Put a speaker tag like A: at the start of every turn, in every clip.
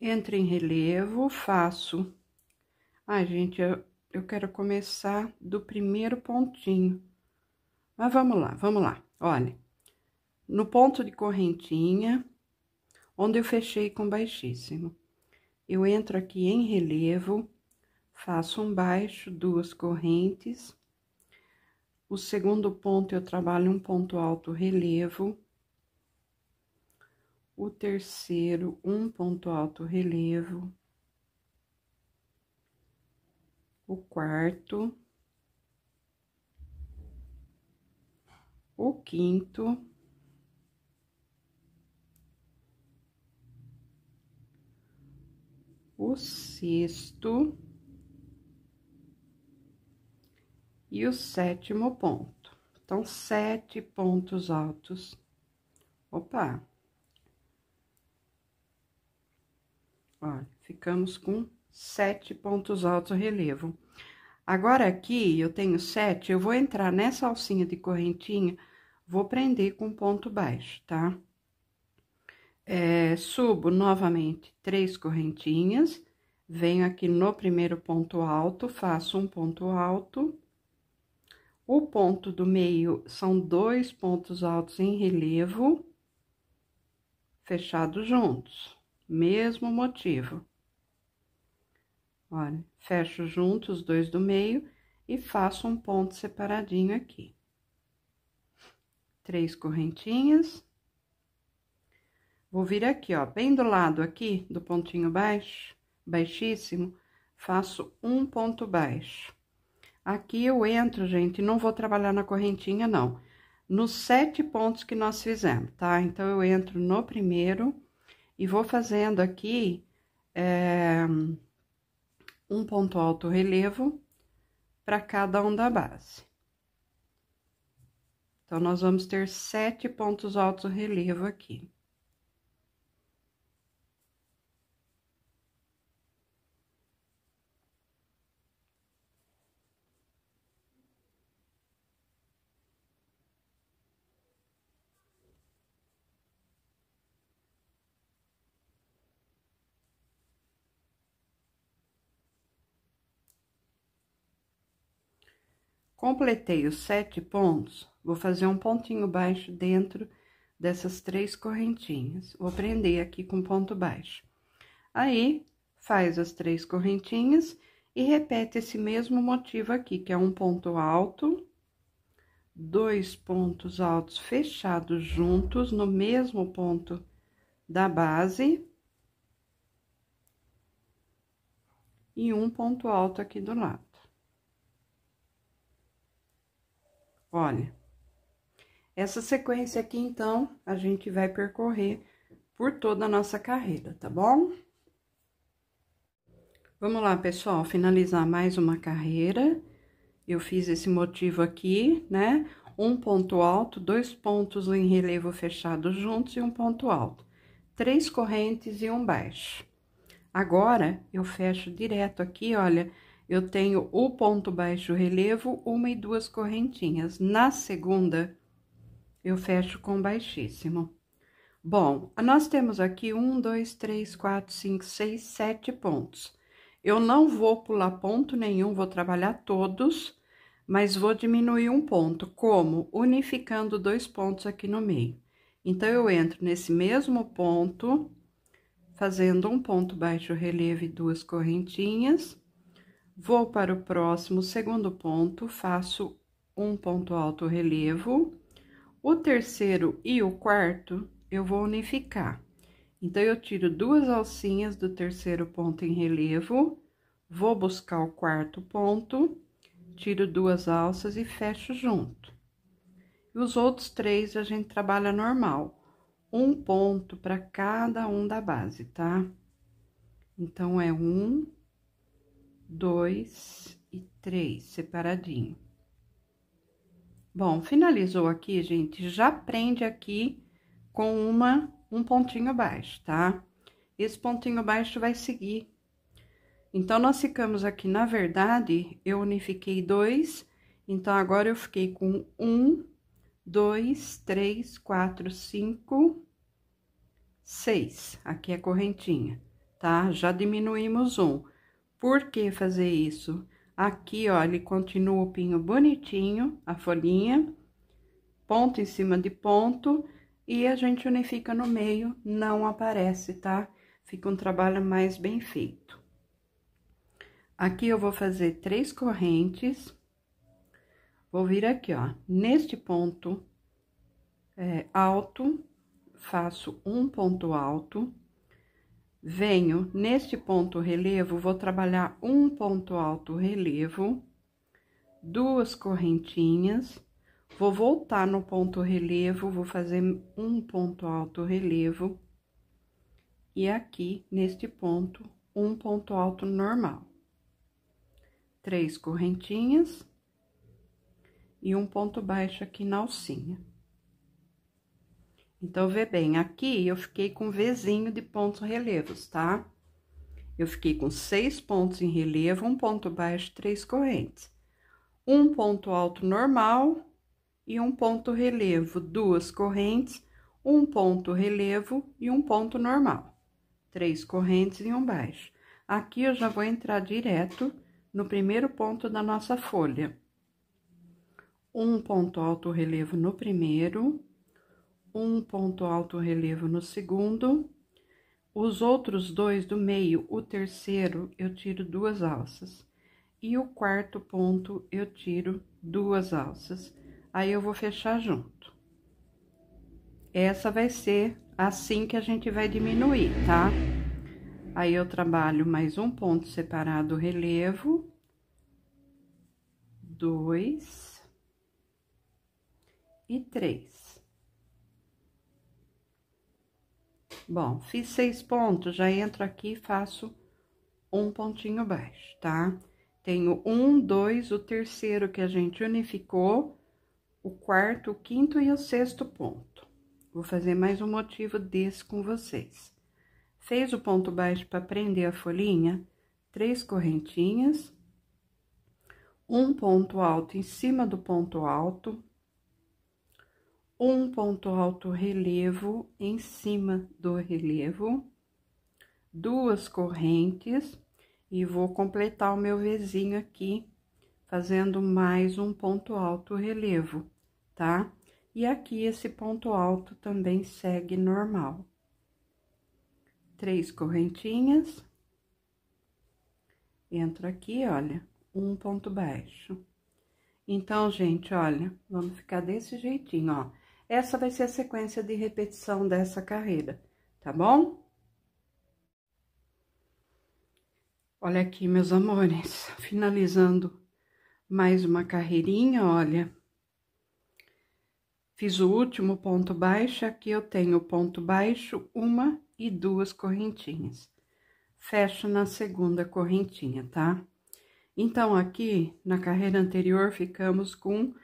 A: entro em relevo, faço... Ai, gente, eu, eu quero começar do primeiro pontinho. Mas vamos lá, vamos lá. Olha, no ponto de correntinha, onde eu fechei com baixíssimo, eu entro aqui em relevo, faço um baixo, duas correntes. O segundo ponto, eu trabalho um ponto alto relevo o terceiro, um ponto alto relevo, o quarto, o quinto, o sexto e o sétimo ponto. Então, sete pontos altos. Opa! Olha, ficamos com sete pontos altos relevo. Agora aqui, eu tenho sete, eu vou entrar nessa alcinha de correntinha, vou prender com ponto baixo, tá? É, subo novamente três correntinhas, venho aqui no primeiro ponto alto, faço um ponto alto. O ponto do meio são dois pontos altos em relevo, fechados juntos mesmo motivo. Olha, fecho junto os dois do meio e faço um ponto separadinho aqui. Três correntinhas. Vou vir aqui, ó, bem do lado aqui do pontinho baixo, baixíssimo, faço um ponto baixo. Aqui eu entro, gente, não vou trabalhar na correntinha, não. Nos sete pontos que nós fizemos, tá? Então, eu entro no primeiro e vou fazendo aqui é, um ponto alto relevo para cada um da base. Então, nós vamos ter sete pontos altos relevo aqui. Completei os sete pontos, vou fazer um pontinho baixo dentro dessas três correntinhas. Vou prender aqui com ponto baixo. Aí, faz as três correntinhas e repete esse mesmo motivo aqui, que é um ponto alto, dois pontos altos fechados juntos no mesmo ponto da base. E um ponto alto aqui do lado. Olha, essa sequência aqui, então, a gente vai percorrer por toda a nossa carreira, tá bom? Vamos lá, pessoal, finalizar mais uma carreira. Eu fiz esse motivo aqui, né? Um ponto alto, dois pontos em relevo fechado juntos e um ponto alto. Três correntes e um baixo. Agora, eu fecho direto aqui, olha, eu tenho o ponto baixo relevo, uma e duas correntinhas. Na segunda, eu fecho com baixíssimo. Bom, nós temos aqui um, dois, três, quatro, cinco, seis, sete pontos. Eu não vou pular ponto nenhum, vou trabalhar todos, mas vou diminuir um ponto, como? Unificando dois pontos aqui no meio. Então, eu entro nesse mesmo ponto, fazendo um ponto baixo relevo e duas correntinhas Vou para o próximo segundo ponto, faço um ponto alto relevo. O terceiro e o quarto eu vou unificar. Então, eu tiro duas alcinhas do terceiro ponto em relevo, vou buscar o quarto ponto, tiro duas alças e fecho junto. E os outros três a gente trabalha normal, um ponto para cada um da base, tá? Então, é um, dois e três separadinho. Bom, finalizou aqui, gente, já prende aqui com uma, um pontinho baixo, tá? Esse pontinho baixo vai seguir. Então, nós ficamos aqui, na verdade, eu unifiquei dois, então, agora eu fiquei com um, dois, três, quatro, cinco, seis. Aqui é correntinha, tá? Já diminuímos um. Por que fazer isso? Aqui, ó, ele continua o pinho bonitinho, a folhinha, ponto em cima de ponto, e a gente unifica no meio, não aparece, tá? Fica um trabalho mais bem feito. Aqui eu vou fazer três correntes, vou vir aqui, ó, neste ponto é, alto, faço um ponto alto, venho neste ponto relevo, vou trabalhar um ponto alto relevo, duas correntinhas, vou voltar no ponto relevo, vou fazer um ponto alto relevo, e aqui, neste ponto, um ponto alto normal. Três correntinhas e um ponto baixo aqui na alcinha. Então, vê bem, aqui eu fiquei com um Vzinho de pontos relevos, tá? Eu fiquei com seis pontos em relevo, um ponto baixo, três correntes. Um ponto alto normal e um ponto relevo, duas correntes, um ponto relevo e um ponto normal. Três correntes e um baixo. Aqui eu já vou entrar direto no primeiro ponto da nossa folha. Um ponto alto relevo no primeiro um ponto alto relevo no segundo, os outros dois do meio, o terceiro, eu tiro duas alças, e o quarto ponto eu tiro duas alças, aí eu vou fechar junto. Essa vai ser assim que a gente vai diminuir, tá? Aí eu trabalho mais um ponto separado relevo, dois e três. Bom, fiz seis pontos, já entro aqui e faço um pontinho baixo, tá? Tenho um, dois, o terceiro que a gente unificou, o quarto, o quinto e o sexto ponto. Vou fazer mais um motivo desse com vocês. Fez o ponto baixo para prender a folhinha, três correntinhas, um ponto alto em cima do ponto alto, um ponto alto relevo em cima do relevo, duas correntes, e vou completar o meu vizinho aqui, fazendo mais um ponto alto relevo, tá? E aqui esse ponto alto também segue normal. Três correntinhas. entro aqui, olha, um ponto baixo. Então, gente, olha, vamos ficar desse jeitinho, ó. Essa vai ser a sequência de repetição dessa carreira, tá bom? Olha aqui, meus amores, finalizando mais uma carreirinha, olha. Fiz o último ponto baixo, aqui eu tenho ponto baixo, uma e duas correntinhas. Fecho na segunda correntinha, tá? Então, aqui, na carreira anterior, ficamos com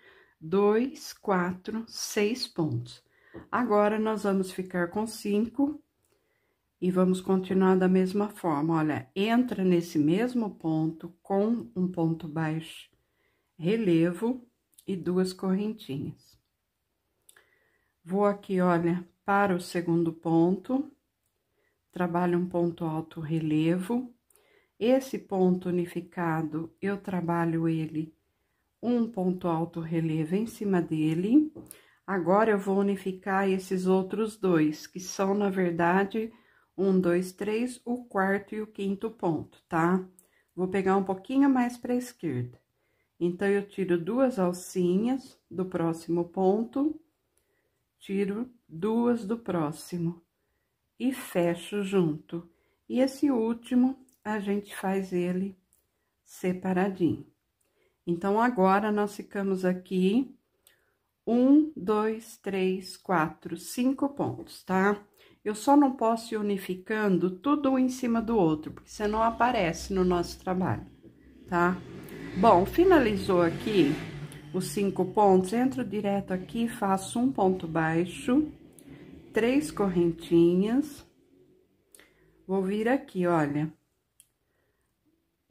A: dois, quatro, seis pontos. Agora, nós vamos ficar com cinco e vamos continuar da mesma forma. Olha, entra nesse mesmo ponto com um ponto baixo, relevo e duas correntinhas. Vou aqui, olha, para o segundo ponto, trabalho um ponto alto relevo. Esse ponto unificado, eu trabalho ele um ponto alto relevo em cima dele. Agora, eu vou unificar esses outros dois, que são, na verdade, um, dois, três, o quarto e o quinto ponto, tá? Vou pegar um pouquinho mais para a esquerda. Então, eu tiro duas alcinhas do próximo ponto, tiro duas do próximo e fecho junto. E esse último, a gente faz ele separadinho. Então, agora, nós ficamos aqui um, dois, três, quatro, cinco pontos, tá? Eu só não posso ir unificando tudo um em cima do outro, porque senão aparece no nosso trabalho, tá? Bom, finalizou aqui os cinco pontos, entro direto aqui, faço um ponto baixo, três correntinhas, vou vir aqui, olha,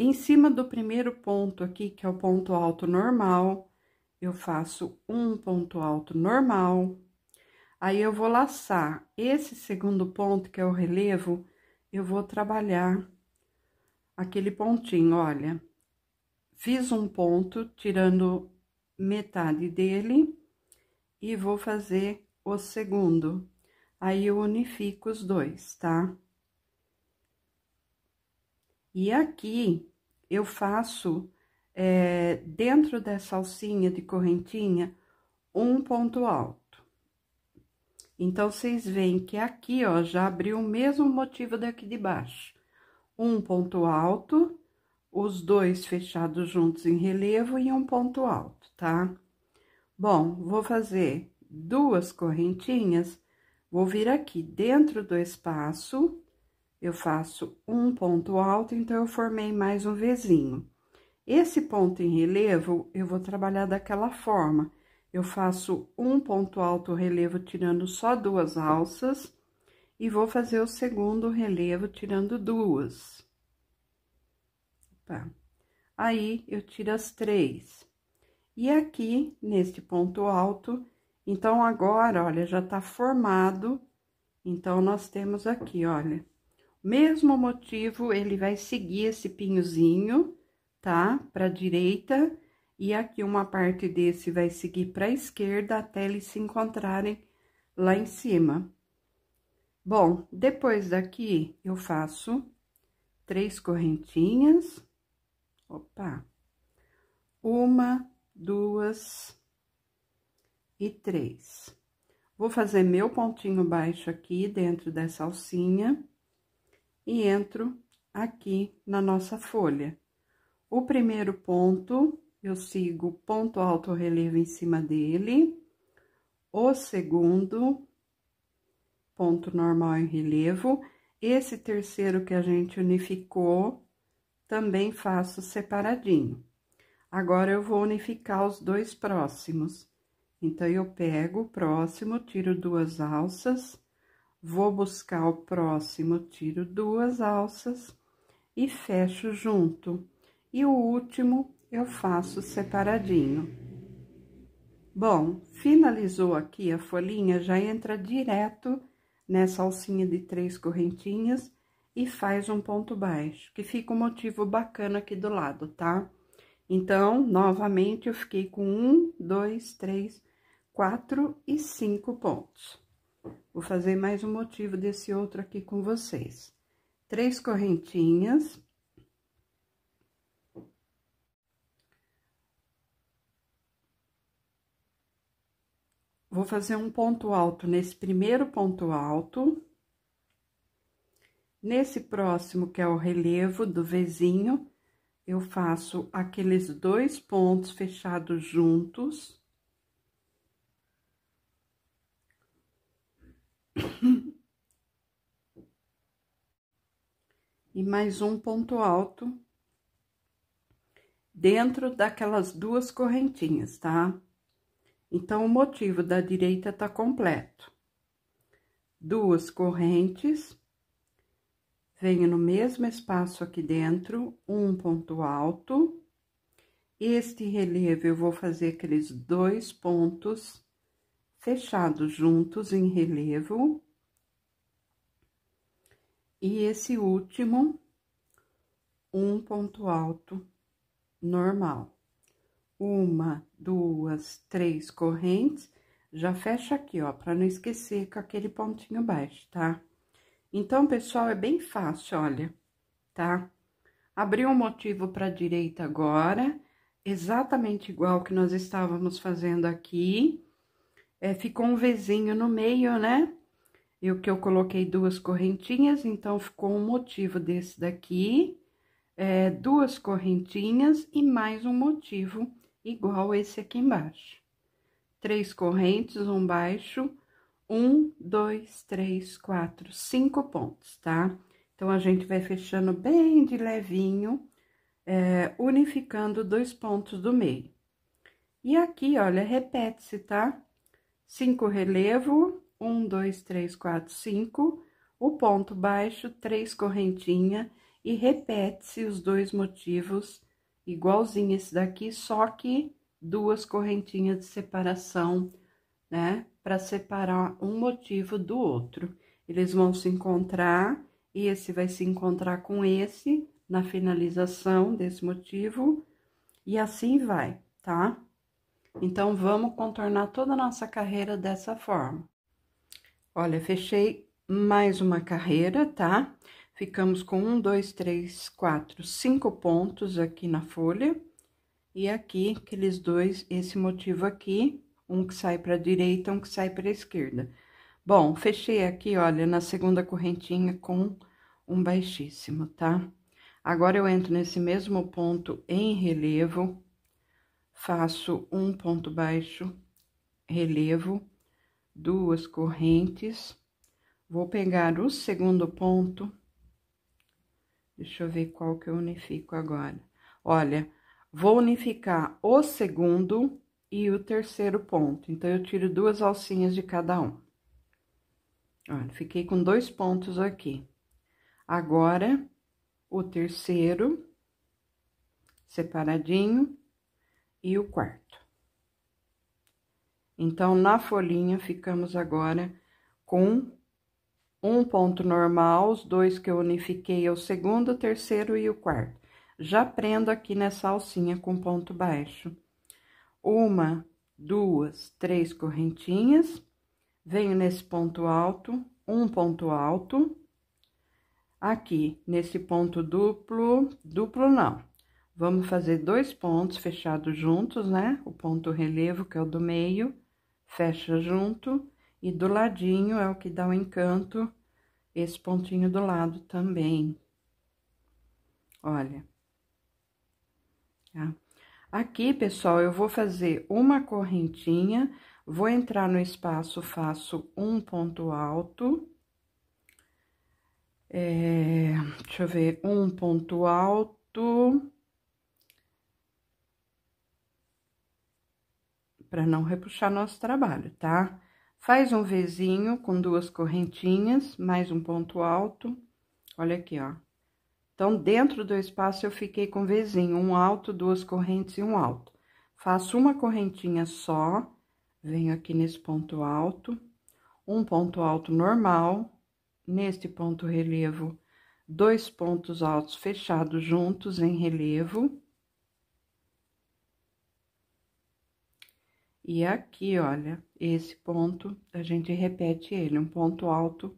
A: em cima do primeiro ponto aqui, que é o ponto alto normal, eu faço um ponto alto normal. Aí, eu vou laçar esse segundo ponto, que é o relevo, eu vou trabalhar aquele pontinho, olha. Fiz um ponto, tirando metade dele, e vou fazer o segundo. Aí, eu unifico os dois, tá? E aqui, eu faço é, dentro dessa alcinha de correntinha um ponto alto. Então, vocês veem que aqui, ó, já abriu o mesmo motivo daqui de baixo. Um ponto alto, os dois fechados juntos em relevo e um ponto alto, tá? Bom, vou fazer duas correntinhas, vou vir aqui dentro do espaço eu faço um ponto alto, então eu formei mais um vizinho. Esse ponto em relevo, eu vou trabalhar daquela forma. Eu faço um ponto alto relevo tirando só duas alças e vou fazer o segundo relevo tirando duas. Aí, eu tiro as três. E aqui, neste ponto alto, então, agora, olha, já tá formado. Então, nós temos aqui, olha, mesmo motivo, ele vai seguir esse pinhozinho, tá? Pra direita, e aqui uma parte desse vai seguir pra esquerda até eles se encontrarem lá em cima. Bom, depois daqui, eu faço três correntinhas. Opa! Uma, duas e três. Vou fazer meu pontinho baixo aqui dentro dessa alcinha e entro aqui na nossa folha. O primeiro ponto, eu sigo ponto alto relevo em cima dele. O segundo, ponto normal em relevo. Esse terceiro que a gente unificou, também faço separadinho. Agora, eu vou unificar os dois próximos. Então, eu pego o próximo, tiro duas alças Vou buscar o próximo, tiro duas alças e fecho junto. E o último, eu faço separadinho. Bom, finalizou aqui a folhinha, já entra direto nessa alcinha de três correntinhas e faz um ponto baixo, que fica um motivo bacana aqui do lado, tá? Então, novamente, eu fiquei com um, dois, três, quatro e cinco pontos. Vou fazer mais um motivo desse outro aqui com vocês. Três correntinhas. Vou fazer um ponto alto nesse primeiro ponto alto. Nesse próximo, que é o relevo do vizinho, eu faço aqueles dois pontos fechados juntos. e mais um ponto alto dentro daquelas duas correntinhas, tá? Então, o motivo da direita tá completo. Duas correntes, venho no mesmo espaço aqui dentro, um ponto alto. Este relevo, eu vou fazer aqueles dois pontos fechados juntos em relevo. E esse último, um ponto alto normal. Uma, duas, três correntes, já fecha aqui, ó, para não esquecer com aquele pontinho baixo, tá? Então, pessoal, é bem fácil, olha, tá? Abriu um motivo para direita agora, exatamente igual que nós estávamos fazendo aqui é, ficou um vizinho no meio, né? E o que eu coloquei duas correntinhas, então ficou um motivo desse daqui, é, duas correntinhas e mais um motivo igual esse aqui embaixo. Três correntes, um baixo, um, dois, três, quatro, cinco pontos, tá? Então, a gente vai fechando bem de levinho, é, unificando dois pontos do meio. E aqui, olha, repete-se, tá? cinco relevo, um, dois, três, quatro, cinco, o ponto baixo, três correntinha, e repete-se os dois motivos, igualzinho esse daqui, só que duas correntinhas de separação, né? Para separar um motivo do outro. Eles vão se encontrar, e esse vai se encontrar com esse na finalização desse motivo, e assim vai, tá? Então, vamos contornar toda a nossa carreira dessa forma. Olha, fechei mais uma carreira, tá? Ficamos com um, dois, três, quatro, cinco pontos aqui na folha. E aqui, aqueles dois, esse motivo aqui, um que sai para a direita, um que sai para a esquerda. Bom, fechei aqui, olha, na segunda correntinha com um baixíssimo, tá? Agora, eu entro nesse mesmo ponto em relevo, faço um ponto baixo, relevo, duas correntes, vou pegar o segundo ponto, deixa eu ver qual que eu unifico agora. Olha, vou unificar o segundo e o terceiro ponto, então, eu tiro duas alcinhas de cada um. Olha, fiquei com dois pontos aqui. Agora, o terceiro, separadinho, e o quarto. Então, na folhinha, ficamos agora com um ponto normal, os dois que eu unifiquei é o segundo, o terceiro e o quarto. Já prendo aqui nessa alcinha com ponto baixo. Uma, duas, três correntinhas, venho nesse ponto alto, um ponto alto, aqui nesse ponto duplo, duplo não, Vamos fazer dois pontos fechados juntos, né? O ponto relevo, que é o do meio, fecha junto. E do ladinho é o que dá o encanto, esse pontinho do lado também. Olha. Tá? Aqui, pessoal, eu vou fazer uma correntinha, vou entrar no espaço, faço um ponto alto. É, deixa eu ver, um ponto alto para não repuxar nosso trabalho, tá? Faz um Vzinho com duas correntinhas, mais um ponto alto. Olha aqui, ó. Então, dentro do espaço, eu fiquei com Vzinho, um alto, duas correntes e um alto. Faço uma correntinha só, venho aqui nesse ponto alto, um ponto alto normal, neste ponto relevo, dois pontos altos fechados juntos em relevo, E aqui, olha, esse ponto, a gente repete ele, um ponto alto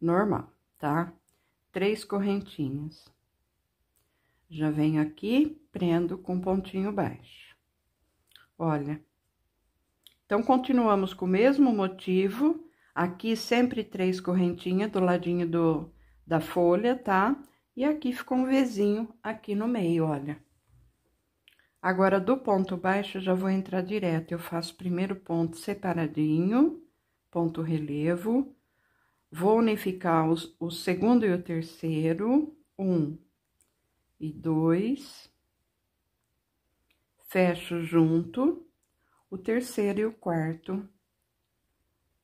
A: normal, tá? Três correntinhas. Já venho aqui, prendo com pontinho baixo. Olha. Então, continuamos com o mesmo motivo. Aqui, sempre três correntinhas do ladinho do, da folha, tá? E aqui ficou um vizinho aqui no meio, olha. Agora, do ponto baixo, já vou entrar direto. Eu faço primeiro ponto separadinho, ponto relevo. Vou unificar os, o segundo e o terceiro, um e dois. Fecho junto o terceiro e o quarto.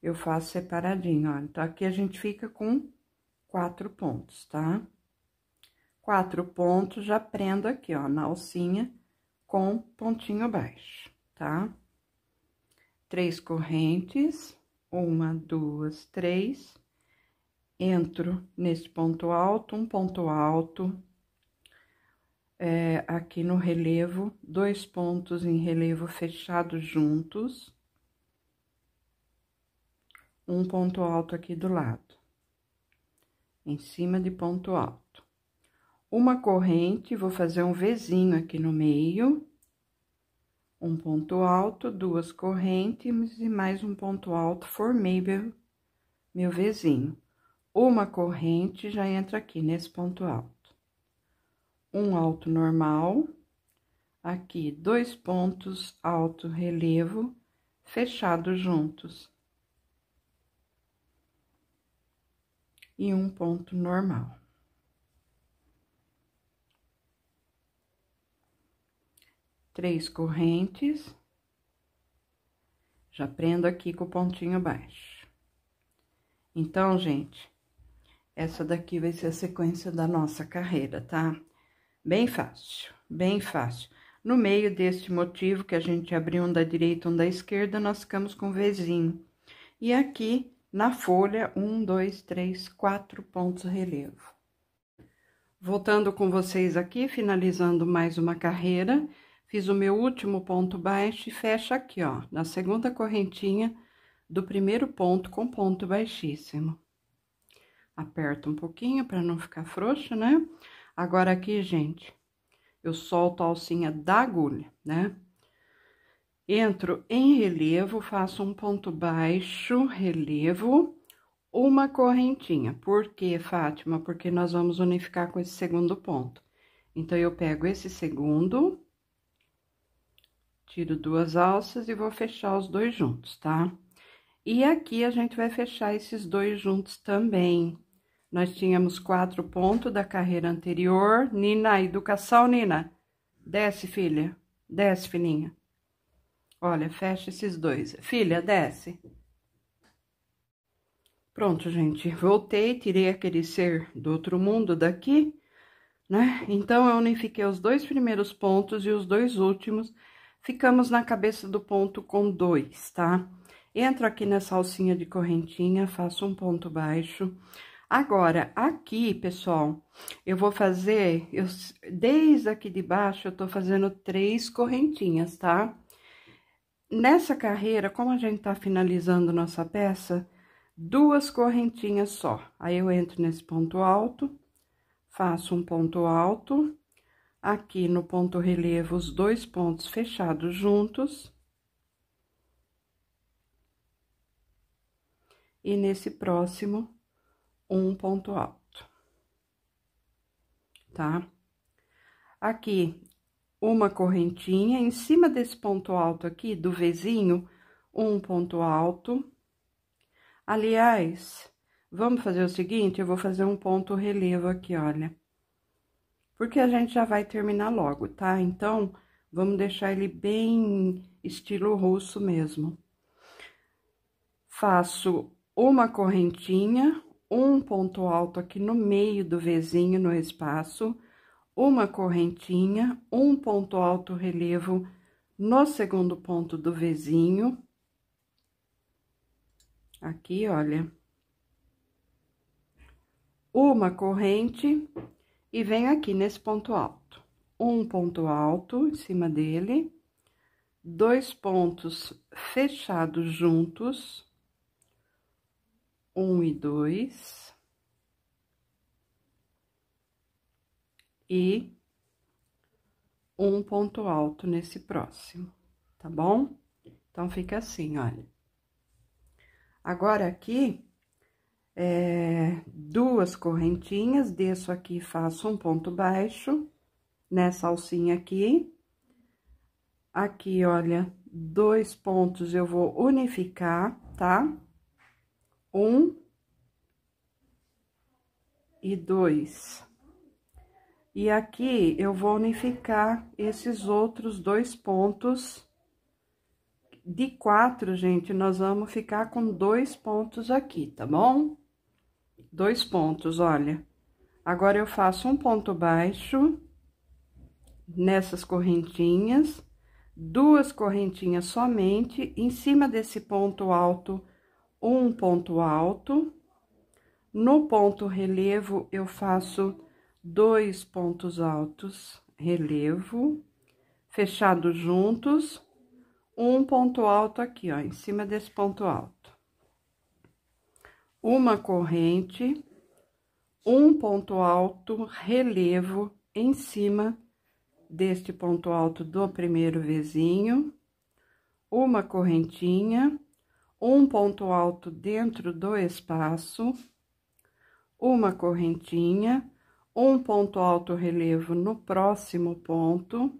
A: Eu faço separadinho, ó. Então, aqui a gente fica com quatro pontos, tá? Quatro pontos, já prendo aqui, ó, na alcinha com pontinho baixo, tá? Três correntes, uma, duas, três. Entro nesse ponto alto, um ponto alto. É, aqui no relevo, dois pontos em relevo fechados juntos. Um ponto alto aqui do lado. Em cima de ponto alto uma corrente, vou fazer um vizinho aqui no meio, um ponto alto, duas correntes e mais um ponto alto, formei meu, meu Vzinho. Uma corrente já entra aqui nesse ponto alto. Um alto normal, aqui dois pontos alto relevo, fechados juntos. E um ponto normal. três correntes, já prendo aqui com o pontinho baixo. Então, gente, essa daqui vai ser a sequência da nossa carreira, tá? Bem fácil, bem fácil. No meio deste motivo que a gente abriu um da direita, um da esquerda, nós ficamos com um Vzinho. E aqui, na folha, um, dois, três, quatro pontos relevo. Voltando com vocês aqui, finalizando mais uma carreira, Fiz o meu último ponto baixo e fecha aqui, ó, na segunda correntinha do primeiro ponto com ponto baixíssimo. Aperto um pouquinho para não ficar frouxo, né? Agora aqui, gente, eu solto a alcinha da agulha, né? Entro em relevo, faço um ponto baixo, relevo, uma correntinha. Por quê, Fátima? Porque nós vamos unificar com esse segundo ponto. Então, eu pego esse segundo Tiro duas alças e vou fechar os dois juntos, tá? E aqui a gente vai fechar esses dois juntos também. Nós tínhamos quatro pontos da carreira anterior. Nina, educação, Nina. Desce, filha. Desce, filhinha. Olha, fecha esses dois. Filha, desce. Pronto, gente. Voltei, tirei aquele ser do outro mundo daqui, né? Então, eu unifiquei os dois primeiros pontos e os dois últimos ficamos na cabeça do ponto com dois, tá? Entro aqui nessa alcinha de correntinha, faço um ponto baixo. Agora, aqui, pessoal, eu vou fazer, eu, desde aqui de baixo, eu tô fazendo três correntinhas, tá? Nessa carreira, como a gente tá finalizando nossa peça, duas correntinhas só. Aí, eu entro nesse ponto alto, faço um ponto alto, aqui no ponto relevo os dois pontos fechados juntos. E nesse próximo, um ponto alto. Tá? Aqui, uma correntinha, em cima desse ponto alto aqui, do vizinho, um ponto alto. Aliás, vamos fazer o seguinte, eu vou fazer um ponto relevo aqui, olha porque a gente já vai terminar logo, tá? Então, vamos deixar ele bem estilo russo mesmo. Faço uma correntinha, um ponto alto aqui no meio do vizinho, no espaço, uma correntinha, um ponto alto relevo no segundo ponto do vizinho. Aqui, olha. Uma corrente, e venho aqui nesse ponto alto. Um ponto alto em cima dele, dois pontos fechados juntos, um e dois. E um ponto alto nesse próximo, tá bom? Então, fica assim, olha. Agora, aqui, é, duas correntinhas, desço aqui e faço um ponto baixo nessa né, alcinha aqui. Aqui, olha, dois pontos eu vou unificar, tá? Um e dois. E aqui, eu vou unificar esses outros dois pontos. De quatro, gente, nós vamos ficar com dois pontos aqui, tá bom? dois pontos, olha. Agora, eu faço um ponto baixo nessas correntinhas, duas correntinhas somente, em cima desse ponto alto, um ponto alto. No ponto relevo, eu faço dois pontos altos, relevo, fechados juntos, um ponto alto aqui, ó, em cima desse ponto alto uma corrente, um ponto alto, relevo em cima deste ponto alto do primeiro vizinho, uma correntinha, um ponto alto dentro do espaço, uma correntinha, um ponto alto relevo no próximo ponto,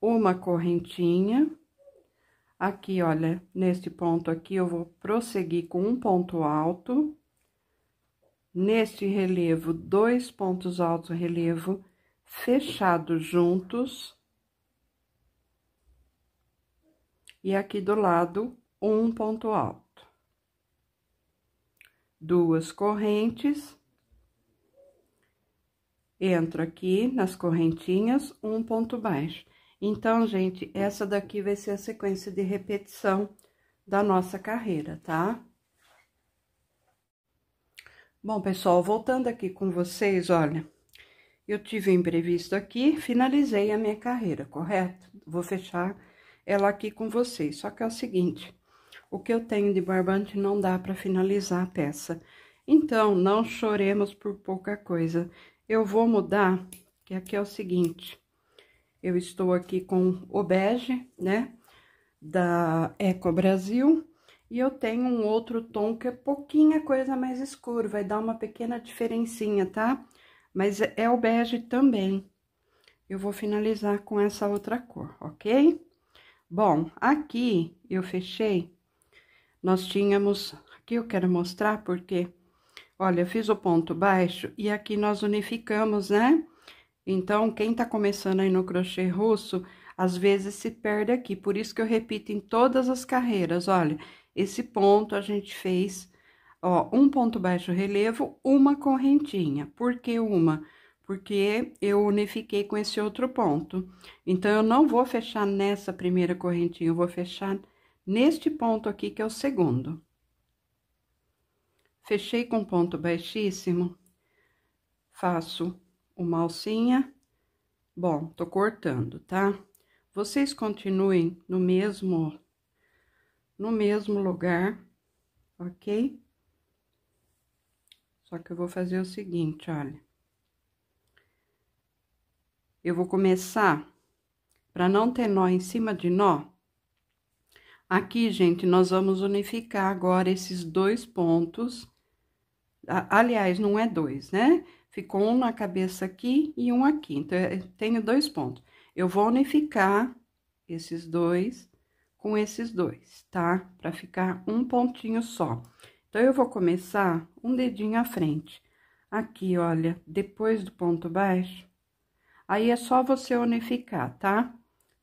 A: uma correntinha, Aqui, olha, neste ponto aqui, eu vou prosseguir com um ponto alto. Neste relevo, dois pontos altos relevo fechados juntos. E aqui do lado, um ponto alto. Duas correntes. Entro aqui nas correntinhas, um ponto baixo então, gente, essa daqui vai ser a sequência de repetição da nossa carreira, tá? Bom, pessoal, voltando aqui com vocês, olha, eu tive um imprevisto aqui, finalizei a minha carreira, correto? Vou fechar ela aqui com vocês, só que é o seguinte, o que eu tenho de barbante não dá para finalizar a peça. Então, não choremos por pouca coisa. Eu vou mudar, que aqui é o seguinte, eu estou aqui com o bege, né? Da Eco Brasil. E eu tenho um outro tom que é pouquinha coisa mais escuro, vai dar uma pequena diferencinha, tá? Mas é, é o bege também. Eu vou finalizar com essa outra cor, ok? Bom, aqui eu fechei, nós tínhamos... Aqui eu quero mostrar porque, olha, eu fiz o ponto baixo e aqui nós unificamos, né? Então, quem está começando aí no crochê russo, às vezes se perde aqui. Por isso que eu repito em todas as carreiras, olha, esse ponto a gente fez, ó, um ponto baixo relevo, uma correntinha. Por que uma? Porque eu unifiquei com esse outro ponto. Então, eu não vou fechar nessa primeira correntinha, eu vou fechar neste ponto aqui, que é o segundo. Fechei com ponto baixíssimo, faço uma alcinha. Bom, tô cortando, tá? Vocês continuem no mesmo, no mesmo lugar, ok? Só que eu vou fazer o seguinte, olha. Eu vou começar, para não ter nó em cima de nó, Aqui, gente, nós vamos unificar agora esses dois pontos. Aliás, não é dois, né? Ficou um na cabeça aqui e um aqui. Então, eu é, tenho dois pontos. Eu vou unificar esses dois com esses dois, tá? Pra ficar um pontinho só. Então, eu vou começar um dedinho à frente. Aqui, olha, depois do ponto baixo. Aí, é só você unificar, tá?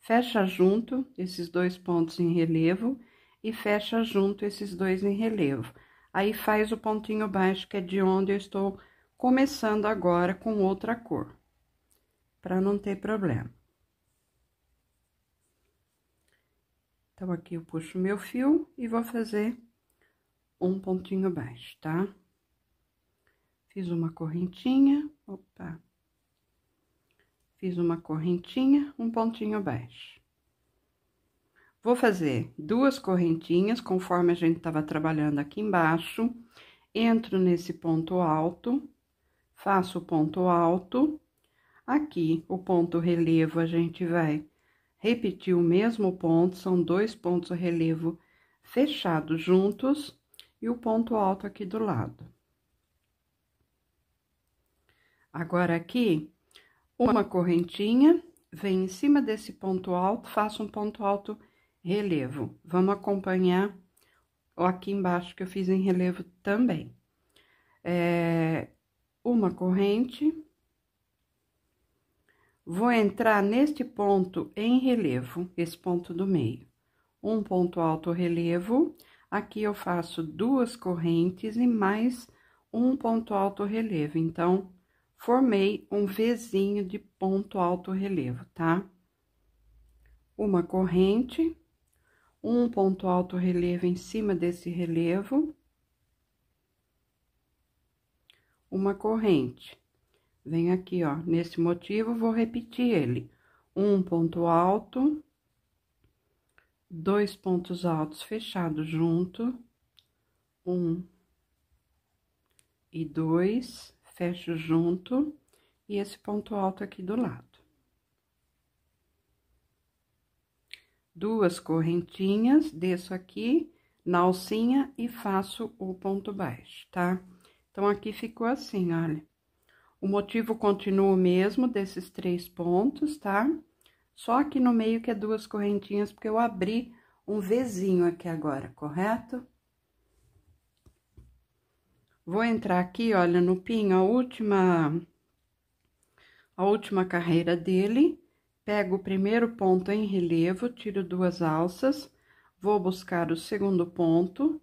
A: Fecha junto esses dois pontos em relevo e fecha junto esses dois em relevo. Aí, faz o pontinho baixo, que é de onde eu estou começando agora com outra cor, para não ter problema. Então, aqui eu puxo meu fio e vou fazer um pontinho baixo, tá? Fiz uma correntinha, opa, fiz uma correntinha, um pontinho baixo. Vou fazer duas correntinhas, conforme a gente estava trabalhando aqui embaixo, entro nesse ponto alto, faço o ponto alto. Aqui, o ponto relevo, a gente vai repetir o mesmo ponto, são dois pontos relevo fechados juntos e o ponto alto aqui do lado. Agora, aqui, uma correntinha, vem em cima desse ponto alto, faço um ponto alto relevo. Vamos acompanhar aqui embaixo que eu fiz em relevo também. É, uma corrente, vou entrar neste ponto em relevo, esse ponto do meio. Um ponto alto relevo, aqui eu faço duas correntes e mais um ponto alto relevo. Então, formei um Vzinho de ponto alto relevo, tá? Uma corrente, um ponto alto relevo em cima desse relevo, uma corrente. Vem aqui, ó, nesse motivo, vou repetir ele. Um ponto alto, dois pontos altos fechados junto, um e dois, fecho junto, e esse ponto alto aqui do lado. Duas correntinhas, desço aqui na alcinha e faço o ponto baixo, tá? Tá? Então, aqui ficou assim, olha. O motivo continua o mesmo desses três pontos, tá? Só aqui no meio que é duas correntinhas, porque eu abri um Vzinho aqui agora, correto? Vou entrar aqui, olha, no pin, a última, a última carreira dele. Pego o primeiro ponto em relevo, tiro duas alças. Vou buscar o segundo ponto,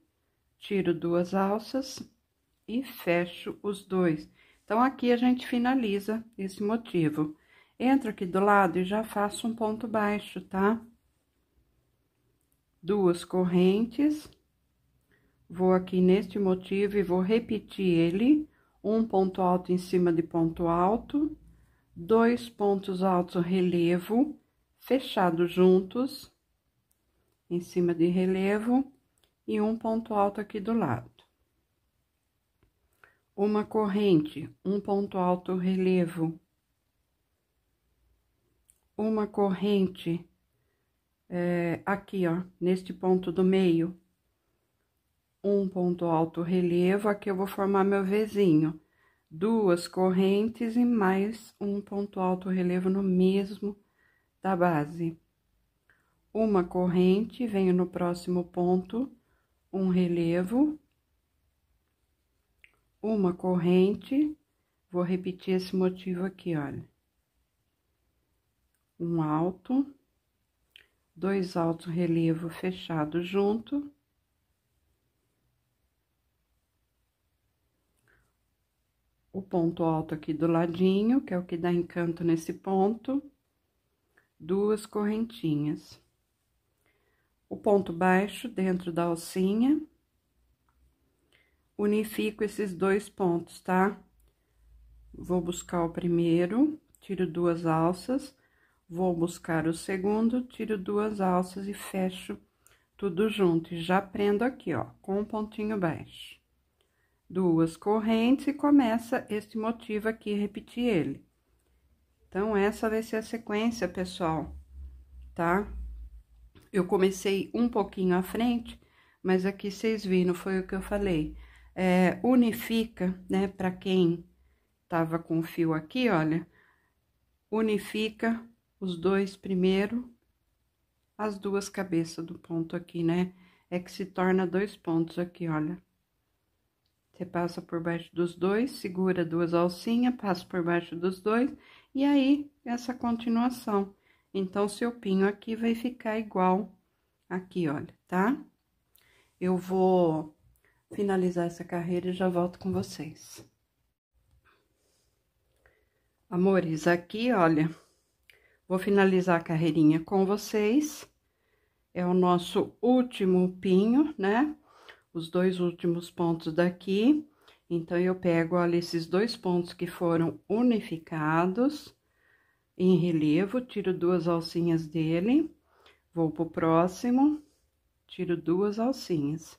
A: tiro duas alças e fecho os dois. Então, aqui a gente finaliza esse motivo. Entro aqui do lado e já faço um ponto baixo, tá? Duas correntes. Vou aqui neste motivo e vou repetir ele. Um ponto alto em cima de ponto alto. Dois pontos altos relevo, fechados juntos, em cima de relevo. E um ponto alto aqui do lado uma corrente, um ponto alto relevo, uma corrente é, aqui, ó, neste ponto do meio, um ponto alto relevo, aqui eu vou formar meu vizinho, duas correntes e mais um ponto alto relevo no mesmo da base. Uma corrente, venho no próximo ponto, um relevo, uma corrente, vou repetir esse motivo aqui, olha. Um alto, dois altos relevo fechado junto. O ponto alto aqui do ladinho, que é o que dá encanto nesse ponto. Duas correntinhas. O ponto baixo dentro da alcinha unifico esses dois pontos, tá? Vou buscar o primeiro, tiro duas alças, vou buscar o segundo, tiro duas alças e fecho tudo junto. E já prendo aqui, ó, com um pontinho baixo. Duas correntes e começa este motivo aqui, repetir ele. Então, essa vai ser a sequência, pessoal, tá? Eu comecei um pouquinho à frente, mas aqui vocês viram, foi o que eu falei é, unifica, né? Para quem tava com fio aqui, olha, unifica os dois primeiro, as duas cabeças do ponto aqui, né? É que se torna dois pontos aqui, olha. Você passa por baixo dos dois, segura duas alcinhas, passa por baixo dos dois, e aí, essa continuação. Então, seu pinho aqui vai ficar igual aqui, olha, tá? Eu vou finalizar essa carreira e já volto com vocês. Amores, aqui, olha, vou finalizar a carreirinha com vocês. É o nosso último pinho, né? Os dois últimos pontos daqui. Então, eu pego, olha, esses dois pontos que foram unificados em relevo, tiro duas alcinhas dele, vou pro próximo, tiro duas alcinhas.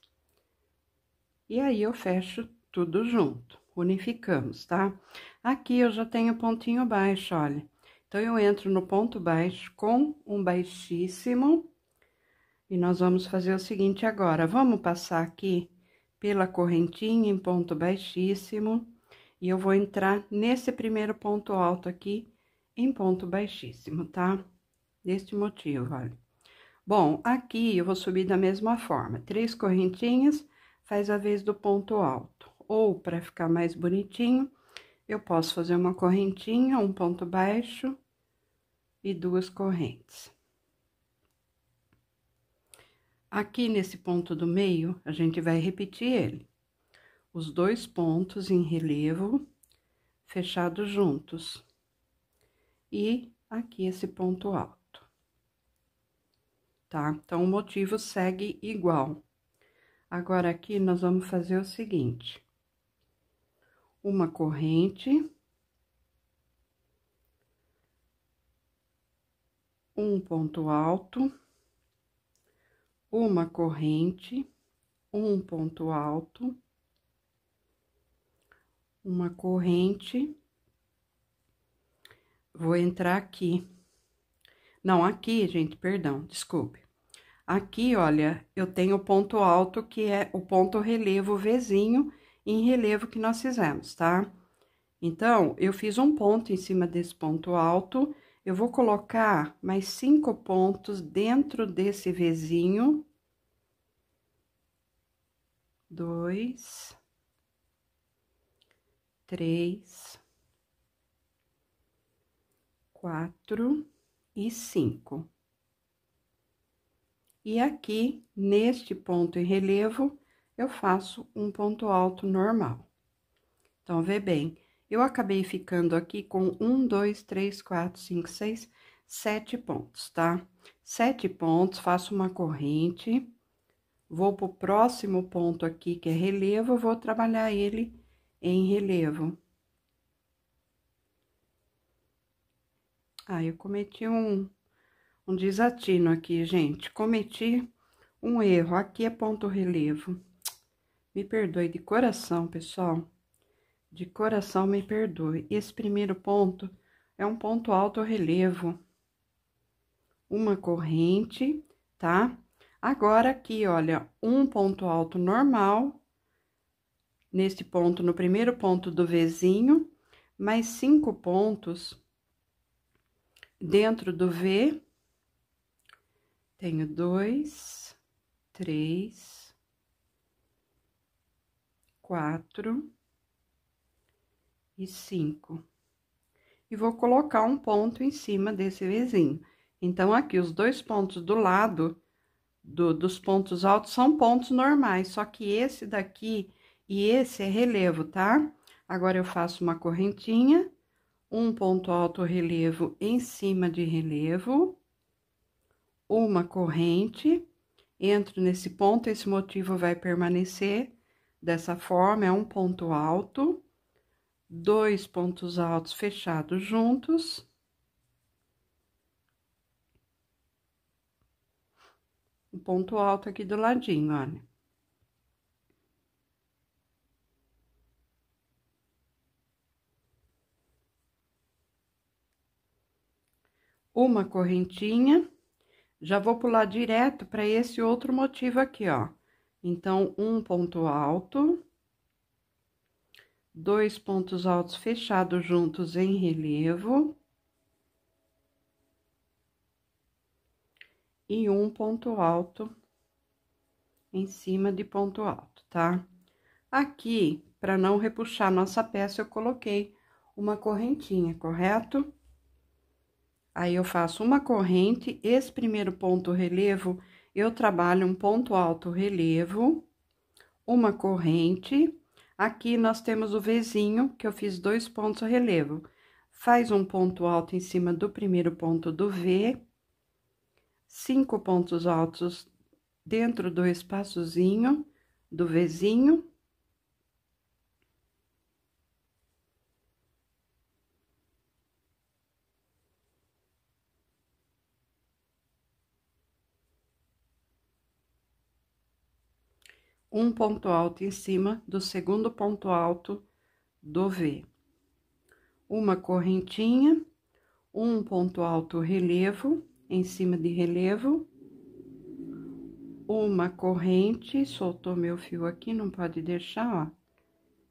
A: E aí, eu fecho tudo junto, unificamos, tá? Aqui eu já tenho pontinho baixo, olha. Então, eu entro no ponto baixo com um baixíssimo. E nós vamos fazer o seguinte agora. Vamos passar aqui pela correntinha em ponto baixíssimo. E eu vou entrar nesse primeiro ponto alto aqui em ponto baixíssimo, tá? Deste motivo, olha. Bom, aqui eu vou subir da mesma forma. Três correntinhas faz a vez do ponto alto. Ou, para ficar mais bonitinho, eu posso fazer uma correntinha, um ponto baixo e duas correntes. Aqui nesse ponto do meio, a gente vai repetir ele. Os dois pontos em relevo, fechados juntos. E aqui esse ponto alto. Tá? Então, o motivo segue igual. Agora, aqui, nós vamos fazer o seguinte. Uma corrente. Um ponto alto. Uma corrente. Um ponto alto. Uma corrente. Vou entrar aqui. Não, aqui, gente, perdão, desculpe. Aqui, olha, eu tenho o ponto alto, que é o ponto relevo Vzinho, em relevo que nós fizemos, tá? Então, eu fiz um ponto em cima desse ponto alto, eu vou colocar mais cinco pontos dentro desse Vzinho. Dois. Três. Quatro e cinco. E aqui, neste ponto em relevo, eu faço um ponto alto normal. Então, vê bem, eu acabei ficando aqui com um, dois, três, quatro, cinco, seis, sete pontos, tá? Sete pontos, faço uma corrente, vou pro próximo ponto aqui, que é relevo, vou trabalhar ele em relevo. Ah, eu cometi um, um desatino aqui, gente. Cometi um erro. Aqui é ponto relevo. Me perdoe de coração, pessoal. De coração, me perdoe. Esse primeiro ponto é um ponto alto relevo. Uma corrente, tá? Agora, aqui, olha, um ponto alto normal. Neste ponto, no primeiro ponto do vizinho, mais cinco pontos dentro do V tenho dois, três, quatro e cinco. E vou colocar um ponto em cima desse vizinho. Então, aqui, os dois pontos do lado do, dos pontos altos são pontos normais, só que esse daqui e esse é relevo, tá? Agora, eu faço uma correntinha, um ponto alto relevo em cima de relevo uma corrente, entro nesse ponto, esse motivo vai permanecer dessa forma, é um ponto alto, dois pontos altos fechados juntos. Um ponto alto aqui do ladinho, olha. Uma correntinha já vou pular direto para esse outro motivo aqui, ó. Então, um ponto alto, dois pontos altos fechados juntos em relevo. E um ponto alto em cima de ponto alto, tá? Aqui, para não repuxar nossa peça, eu coloquei uma correntinha, correto? Aí, eu faço uma corrente, esse primeiro ponto relevo, eu trabalho um ponto alto relevo, uma corrente. Aqui, nós temos o vizinho, que eu fiz dois pontos relevo. Faz um ponto alto em cima do primeiro ponto do V, cinco pontos altos dentro do espaçozinho do Vzinho, um ponto alto em cima do segundo ponto alto do V. Uma correntinha, um ponto alto relevo, em cima de relevo, uma corrente, soltou meu fio aqui, não pode deixar, ó.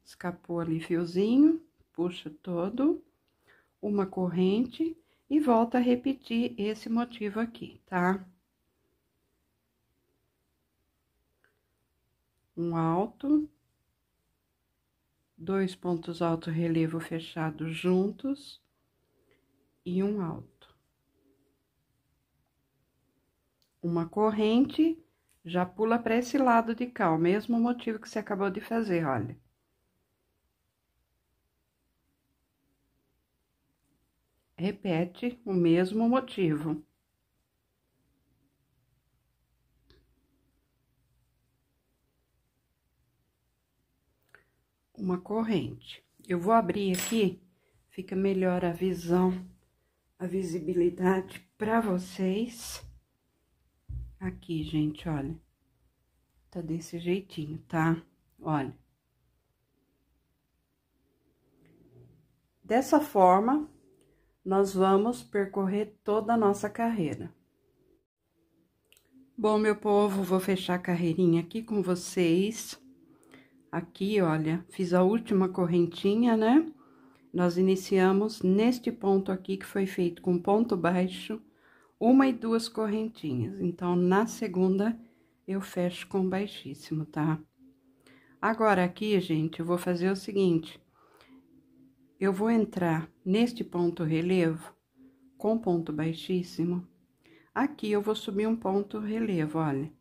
A: Escapou ali fiozinho, puxa todo, uma corrente e volta a repetir esse motivo aqui, tá? um alto, dois pontos alto relevo fechado juntos e um alto. Uma corrente, já pula para esse lado de cá, o mesmo motivo que você acabou de fazer, olha. Repete o mesmo motivo. uma corrente. Eu vou abrir aqui, fica melhor a visão, a visibilidade para vocês. Aqui, gente, olha. Tá desse jeitinho, tá? Olha. Dessa forma, nós vamos percorrer toda a nossa carreira. Bom, meu povo, vou fechar a carreirinha aqui com vocês. Aqui, olha, fiz a última correntinha, né? Nós iniciamos neste ponto aqui, que foi feito com ponto baixo, uma e duas correntinhas. Então, na segunda, eu fecho com baixíssimo, tá? Agora, aqui, gente, eu vou fazer o seguinte. Eu vou entrar neste ponto relevo com ponto baixíssimo. Aqui, eu vou subir um ponto relevo, olha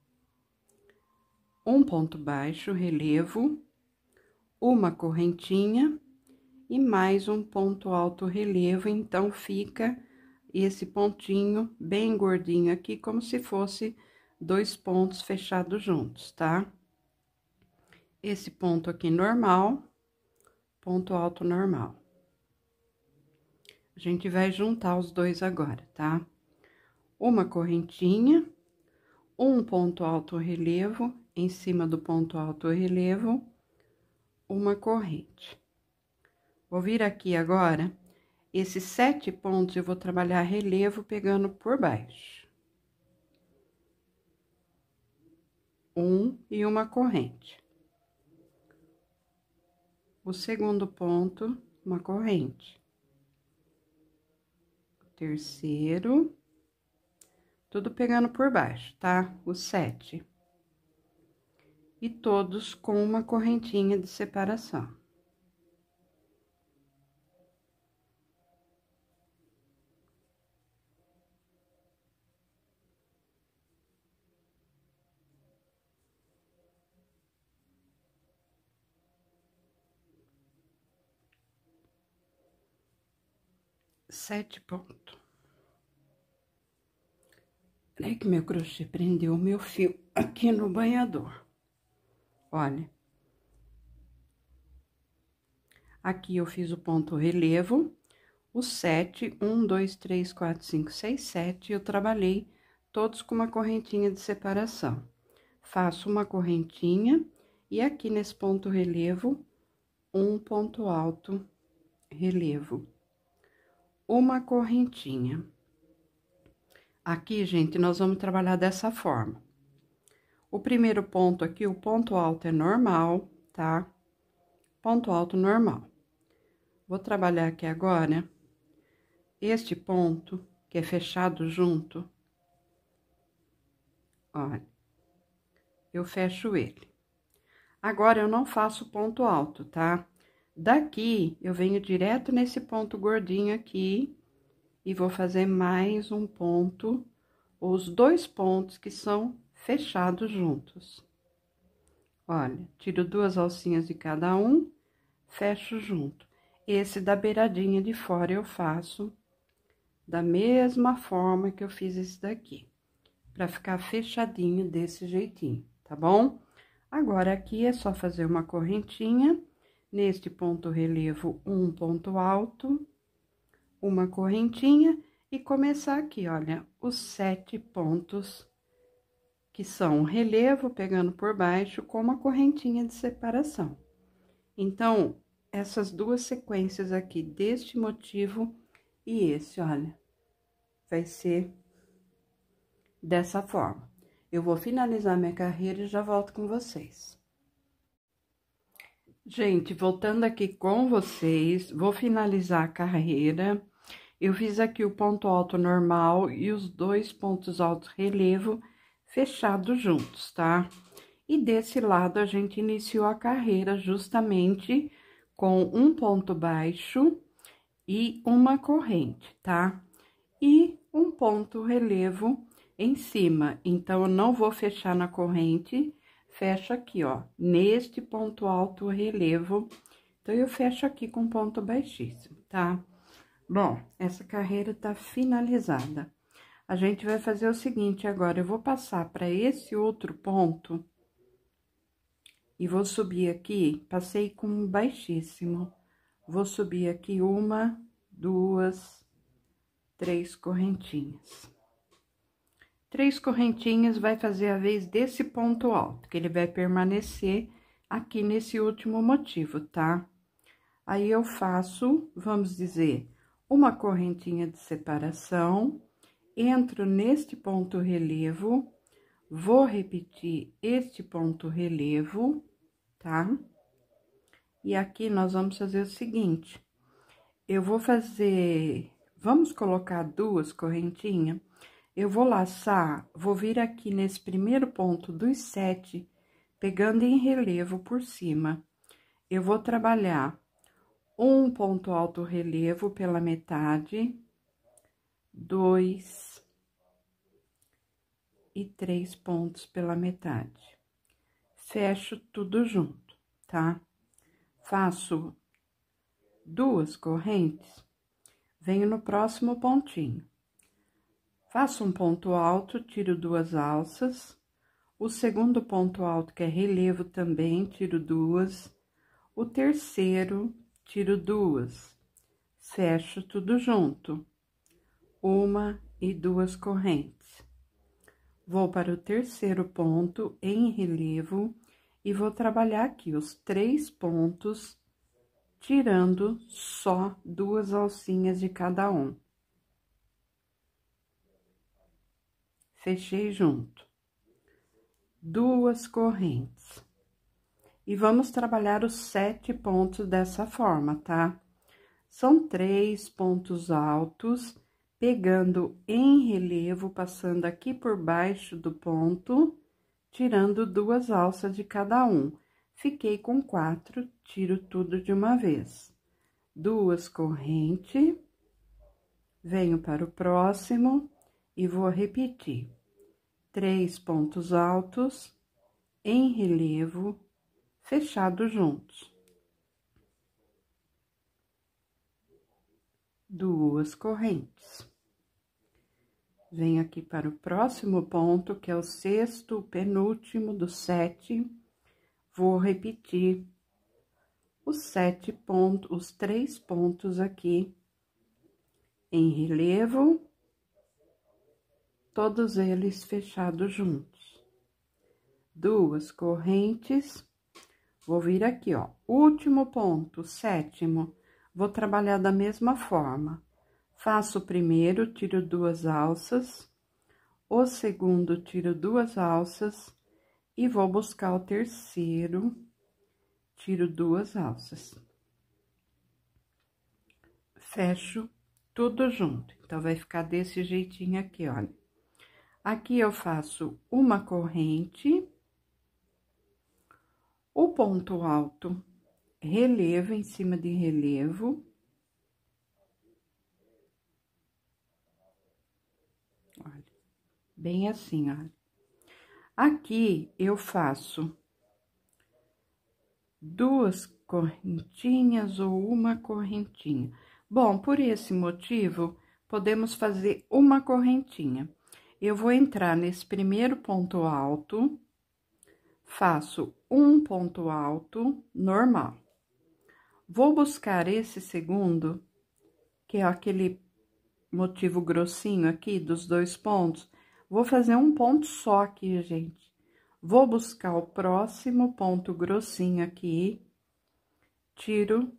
A: um ponto baixo, relevo, uma correntinha e mais um ponto alto relevo, então fica esse pontinho bem gordinho aqui, como se fosse dois pontos fechados juntos, tá? Esse ponto aqui normal, ponto alto normal. A gente vai juntar os dois agora, tá? Uma correntinha, um ponto alto relevo em cima do ponto alto relevo uma corrente. Vou vir aqui agora, esses sete pontos eu vou trabalhar relevo pegando por baixo. Um e uma corrente. O segundo ponto, uma corrente. O terceiro, tudo pegando por baixo, tá? O sete e todos com uma correntinha de separação. Sete pontos. Peraí que meu crochê prendeu o meu fio aqui no banhador. Olha. Aqui eu fiz o ponto relevo, o 7, 1, 2, 3, 4, 5, 6, 7, eu trabalhei todos com uma correntinha de separação. Faço uma correntinha e aqui nesse ponto relevo, um ponto alto relevo. Uma correntinha. Aqui, gente, nós vamos trabalhar dessa forma. O primeiro ponto aqui, o ponto alto é normal, tá? Ponto alto normal. Vou trabalhar aqui agora este ponto que é fechado junto. Olha, eu fecho ele. Agora, eu não faço ponto alto, tá? Daqui, eu venho direto nesse ponto gordinho aqui e vou fazer mais um ponto, os dois pontos que são fechados juntos. Olha, tiro duas alcinhas de cada um, fecho junto. Esse da beiradinha de fora eu faço da mesma forma que eu fiz esse daqui, pra ficar fechadinho desse jeitinho, tá bom? Agora, aqui é só fazer uma correntinha, neste ponto relevo um ponto alto, uma correntinha, e começar aqui, olha, os sete pontos que são relevo pegando por baixo com uma correntinha de separação. Então, essas duas sequências aqui deste motivo e esse, olha, vai ser dessa forma. Eu vou finalizar minha carreira e já volto com vocês. Gente, voltando aqui com vocês, vou finalizar a carreira. Eu fiz aqui o ponto alto normal e os dois pontos altos relevo fechados juntos, tá? E desse lado, a gente iniciou a carreira justamente com um ponto baixo e uma corrente, tá? E um ponto relevo em cima. Então, eu não vou fechar na corrente, fecho aqui, ó, neste ponto alto relevo. Então, eu fecho aqui com ponto baixíssimo, tá? Bom, essa carreira tá finalizada. A gente vai fazer o seguinte agora, eu vou passar para esse outro ponto e vou subir aqui, passei com um baixíssimo. Vou subir aqui uma, duas, três correntinhas. Três correntinhas vai fazer a vez desse ponto alto, que ele vai permanecer aqui nesse último motivo, tá? Aí, eu faço, vamos dizer, uma correntinha de separação, entro neste ponto relevo, vou repetir este ponto relevo, tá? E aqui nós vamos fazer o seguinte, eu vou fazer, vamos colocar duas correntinhas, eu vou laçar, vou vir aqui nesse primeiro ponto dos sete, pegando em relevo por cima. Eu vou trabalhar um ponto alto relevo pela metade, dois e três pontos pela metade. Fecho tudo junto, tá? Faço duas correntes, venho no próximo pontinho. Faço um ponto alto, tiro duas alças. O segundo ponto alto, que é relevo também, tiro duas. O terceiro, tiro duas. Fecho tudo junto uma e duas correntes. Vou para o terceiro ponto em relevo e vou trabalhar aqui os três pontos, tirando só duas alcinhas de cada um. Fechei junto. Duas correntes. E vamos trabalhar os sete pontos dessa forma, tá? São três pontos altos pegando em relevo, passando aqui por baixo do ponto, tirando duas alças de cada um. Fiquei com quatro, tiro tudo de uma vez. Duas corrente, venho para o próximo e vou repetir. Três pontos altos, em relevo, fechados juntos. duas correntes. Venho aqui para o próximo ponto, que é o sexto, penúltimo do sete. Vou repetir os sete pontos, os três pontos aqui em relevo, todos eles fechados juntos. Duas correntes, vou vir aqui, ó, último ponto, sétimo, vou trabalhar da mesma forma. Faço o primeiro, tiro duas alças, o segundo, tiro duas alças, e vou buscar o terceiro, tiro duas alças. Fecho tudo junto. Então, vai ficar desse jeitinho aqui, olha. Aqui eu faço uma corrente, o ponto alto, relevo em cima de relevo, bem assim, ó. Aqui eu faço duas correntinhas ou uma correntinha. Bom, por esse motivo, podemos fazer uma correntinha. Eu vou entrar nesse primeiro ponto alto, faço um ponto alto normal. Vou buscar esse segundo, que é aquele motivo grossinho aqui dos dois pontos, Vou fazer um ponto só aqui, gente. Vou buscar o próximo ponto grossinho aqui, tiro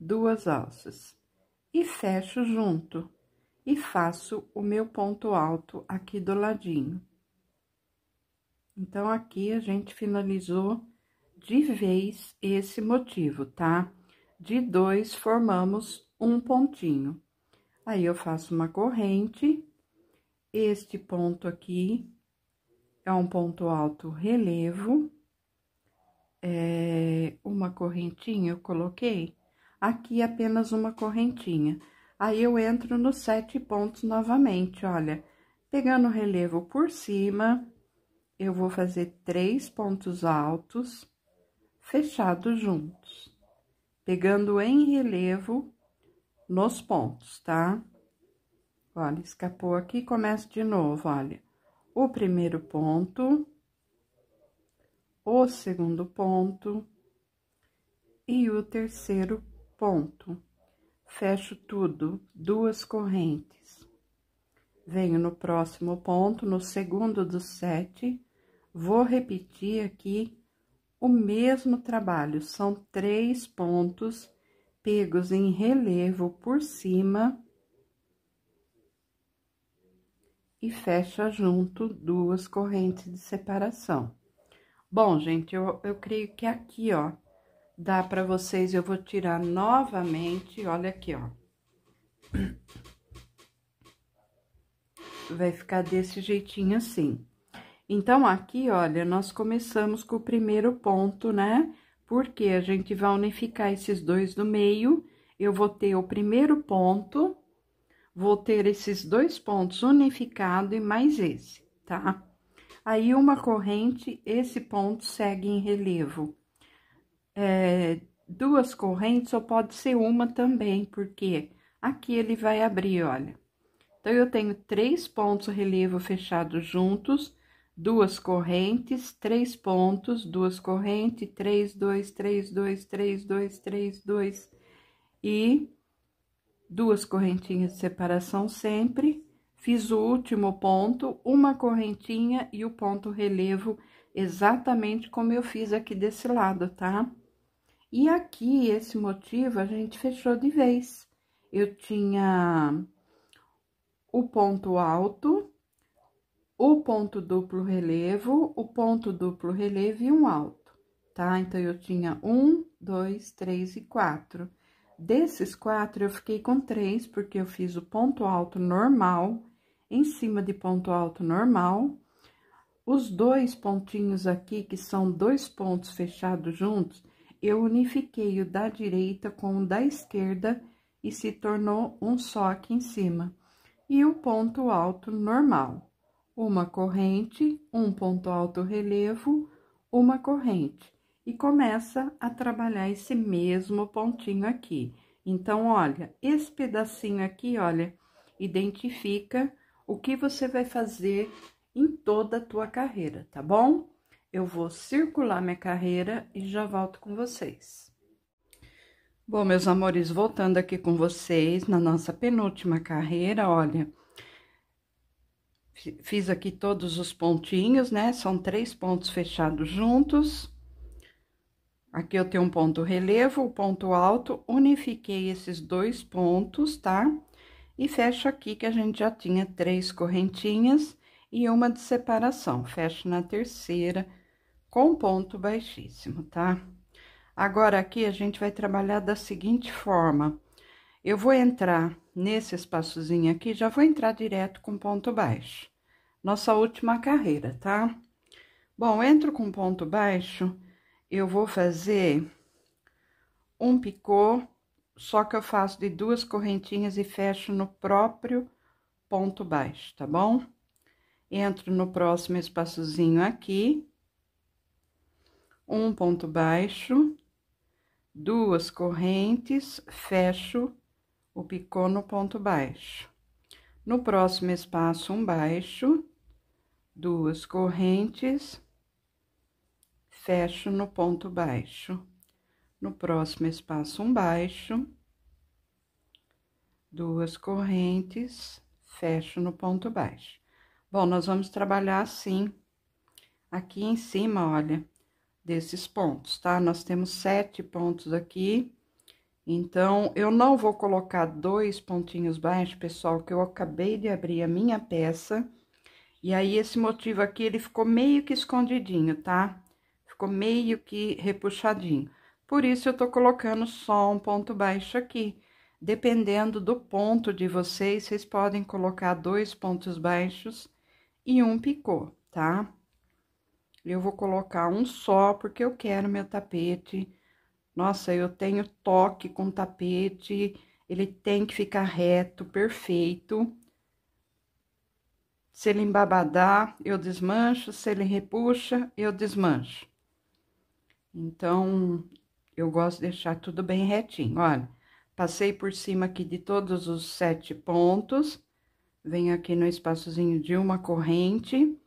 A: duas alças e fecho junto e faço o meu ponto alto aqui do ladinho. Então, aqui a gente finalizou de vez esse motivo, tá? De dois, formamos um pontinho. Aí, eu faço uma corrente este ponto aqui é um ponto alto relevo. É, uma correntinha eu coloquei, aqui é apenas uma correntinha. Aí, eu entro nos sete pontos novamente, olha. Pegando o relevo por cima, eu vou fazer três pontos altos fechados juntos. Pegando em relevo nos pontos, tá? Olha, escapou aqui, começo de novo, olha. O primeiro ponto, o segundo ponto e o terceiro ponto. Fecho tudo, duas correntes. Venho no próximo ponto, no segundo dos sete, vou repetir aqui o mesmo trabalho. São três pontos pegos em relevo por cima e fecha junto duas correntes de separação. Bom, gente, eu, eu creio que aqui, ó, dá pra vocês, eu vou tirar novamente, olha aqui, ó. Vai ficar desse jeitinho assim. Então, aqui, olha, nós começamos com o primeiro ponto, né? Porque a gente vai unificar esses dois do meio, eu vou ter o primeiro ponto vou ter esses dois pontos unificado e mais esse, tá? Aí, uma corrente, esse ponto segue em relevo. É, duas correntes, ou pode ser uma também, porque aqui ele vai abrir, olha. Então, eu tenho três pontos relevo fechados juntos, duas correntes, três pontos, duas correntes, três, dois, três, dois, três, dois, três, dois, e duas correntinhas de separação sempre, fiz o último ponto, uma correntinha e o ponto relevo exatamente como eu fiz aqui desse lado, tá? E aqui, esse motivo, a gente fechou de vez. Eu tinha o ponto alto, o ponto duplo relevo, o ponto duplo relevo e um alto, tá? Então, eu tinha um, dois, três e quatro. Desses quatro, eu fiquei com três, porque eu fiz o ponto alto normal, em cima de ponto alto normal. Os dois pontinhos aqui, que são dois pontos fechados juntos, eu unifiquei o da direita com o da esquerda e se tornou um só aqui em cima. E o ponto alto normal. Uma corrente, um ponto alto relevo, uma corrente e começa a trabalhar esse mesmo pontinho aqui. Então, olha, esse pedacinho aqui, olha, identifica o que você vai fazer em toda a tua carreira, tá bom? Eu vou circular minha carreira e já volto com vocês. Bom, meus amores, voltando aqui com vocês na nossa penúltima carreira, olha... Fiz aqui todos os pontinhos, né? São três pontos fechados juntos Aqui eu tenho um ponto relevo, o ponto alto, unifiquei esses dois pontos, tá? E fecho aqui que a gente já tinha três correntinhas e uma de separação. Fecho na terceira com ponto baixíssimo, tá? Agora, aqui a gente vai trabalhar da seguinte forma. Eu vou entrar nesse espaçozinho aqui, já vou entrar direto com ponto baixo. Nossa última carreira, tá? Bom, entro com ponto baixo eu vou fazer um picô, só que eu faço de duas correntinhas e fecho no próprio ponto baixo, tá bom? Entro no próximo espaçozinho aqui, um ponto baixo, duas correntes, fecho o picô no ponto baixo. No próximo espaço, um baixo, duas correntes, fecho no ponto baixo. No próximo espaço, um baixo, duas correntes, fecho no ponto baixo. Bom, nós vamos trabalhar assim, aqui em cima, olha, desses pontos, tá? Nós temos sete pontos aqui, então, eu não vou colocar dois pontinhos baixos, pessoal, que eu acabei de abrir a minha peça. E aí, esse motivo aqui, ele ficou meio que escondidinho, tá? ficou meio que repuxadinho. Por isso, eu tô colocando só um ponto baixo aqui. Dependendo do ponto de vocês, vocês podem colocar dois pontos baixos e um picô, tá? Eu vou colocar um só, porque eu quero meu tapete. Nossa, eu tenho toque com tapete, ele tem que ficar reto, perfeito. Se ele embabadar, eu desmancho, se ele repuxa, eu desmancho. Então, eu gosto de deixar tudo bem retinho, olha. Passei por cima aqui de todos os sete pontos. Venho aqui no espaçozinho de uma corrente.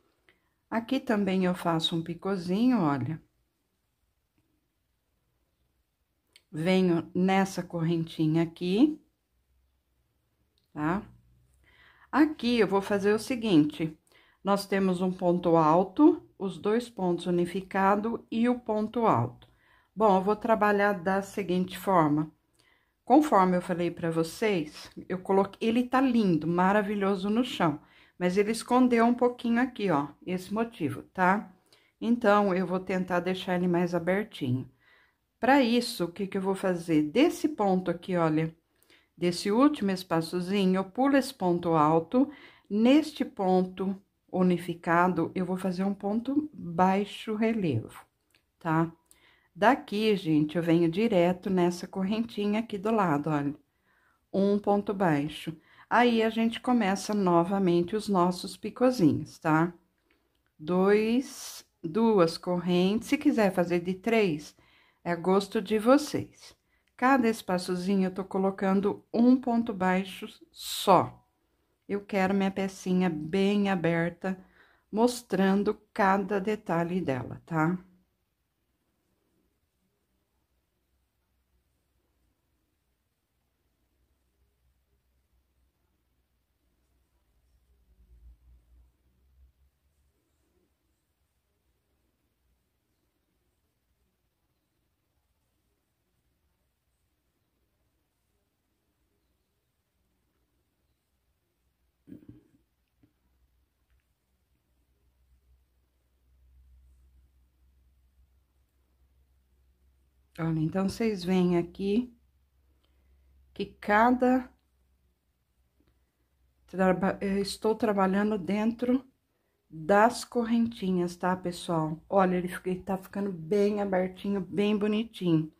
A: Aqui também eu faço um picozinho, olha. Venho nessa correntinha aqui, tá? Aqui eu vou fazer o seguinte, nós temos um ponto alto, os dois pontos unificado e o ponto alto. Bom, eu vou trabalhar da seguinte forma. Conforme eu falei para vocês, eu coloquei, ele tá lindo, maravilhoso no chão, mas ele escondeu um pouquinho aqui, ó, esse motivo, tá? Então, eu vou tentar deixar ele mais abertinho. Para isso, o que que eu vou fazer? Desse ponto aqui, olha, desse último espaçozinho, eu pulo esse ponto alto, neste ponto unificado, eu vou fazer um ponto baixo relevo, tá? Daqui, gente, eu venho direto nessa correntinha aqui do lado, olha. Um ponto baixo. Aí, a gente começa novamente os nossos picozinhos, tá? Dois, duas correntes. Se quiser fazer de três, é gosto de vocês. Cada espaçozinho, eu tô colocando um ponto baixo só eu quero minha pecinha bem aberta, mostrando cada detalhe dela, tá? Olha, então, vocês veem aqui que cada... Traba... Eh, estou trabalhando dentro das correntinhas, tá, pessoal? Olha, ele, fica, ele tá ficando bem abertinho, bem bonitinho.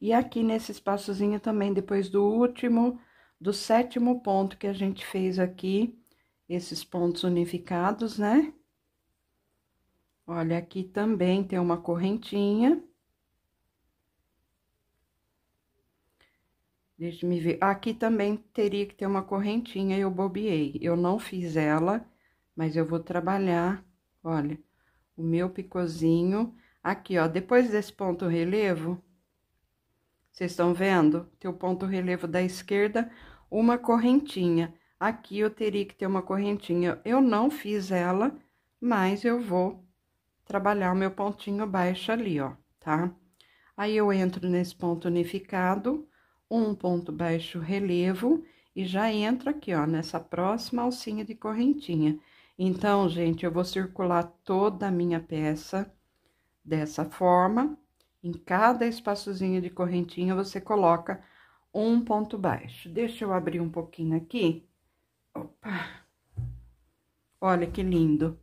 A: E aqui nesse espaçozinho também, depois do último, do sétimo ponto que a gente fez aqui, esses pontos unificados, né? Olha, aqui também tem uma correntinha. Deixa me ver. Aqui também teria que ter uma correntinha, eu bobiei. Eu não fiz ela, mas eu vou trabalhar, olha, o meu picozinho. Aqui, ó, depois desse ponto relevo, vocês estão vendo? Tem o ponto relevo da esquerda, uma correntinha. Aqui eu teria que ter uma correntinha. Eu não fiz ela, mas eu vou trabalhar o meu pontinho baixo ali, ó, tá? Aí, eu entro nesse ponto unificado um ponto baixo relevo e já entro aqui, ó, nessa próxima alcinha de correntinha. Então, gente, eu vou circular toda a minha peça dessa forma. Em cada espaçozinho de correntinha, você coloca um ponto baixo. Deixa eu abrir um pouquinho aqui. Opa! Olha que lindo!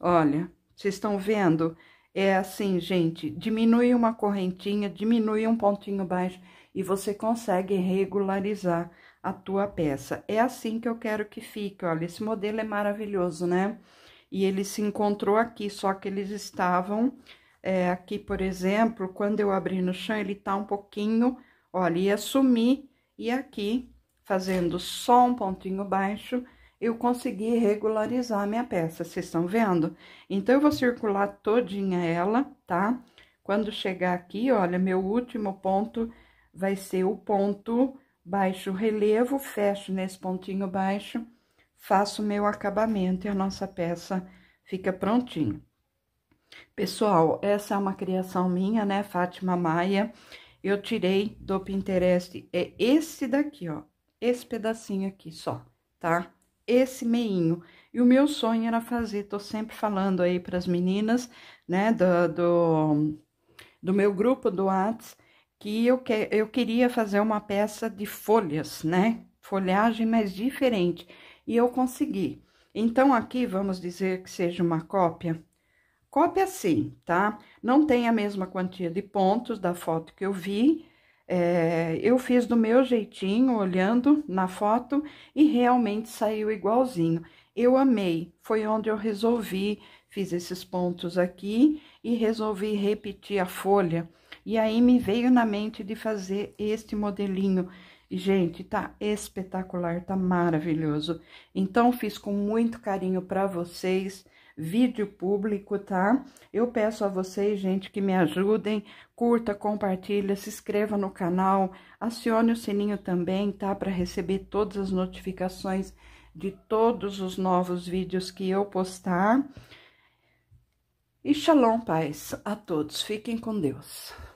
A: Olha, vocês estão vendo? É assim, gente, diminui uma correntinha, diminui um pontinho baixo e você consegue regularizar a tua peça. É assim que eu quero que fique, olha, esse modelo é maravilhoso, né? E ele se encontrou aqui, só que eles estavam é, aqui, por exemplo, quando eu abri no chão, ele tá um pouquinho, olha, ia sumir, e aqui, fazendo só um pontinho baixo, eu consegui regularizar a minha peça, vocês estão vendo? Então, eu vou circular todinha ela, tá? Quando chegar aqui, olha, meu último ponto vai ser o ponto baixo relevo, fecho nesse pontinho baixo, faço meu acabamento e a nossa peça fica prontinho. Pessoal, essa é uma criação minha, né, Fátima Maia, eu tirei do Pinterest, é esse daqui, ó, esse pedacinho aqui só, tá? Esse meinho. E o meu sonho era fazer, tô sempre falando aí para as meninas, né, do, do, do meu grupo do WhatsApp, que eu, que, eu queria fazer uma peça de folhas, né? Folhagem, mas diferente. E eu consegui. Então, aqui vamos dizer que seja uma cópia. Cópia sim, tá? Não tem a mesma quantia de pontos da foto que eu vi. É, eu fiz do meu jeitinho, olhando na foto, e realmente saiu igualzinho. Eu amei, foi onde eu resolvi, fiz esses pontos aqui e resolvi repetir a folha e aí me veio na mente de fazer este modelinho. Gente, tá espetacular, tá maravilhoso. Então, fiz com muito carinho para vocês, vídeo público, tá? Eu peço a vocês, gente, que me ajudem, curta, compartilha, se inscreva no canal, acione o sininho também, tá? Para receber todas as notificações de todos os novos vídeos que eu postar. E shalom, paz a todos. Fiquem com Deus.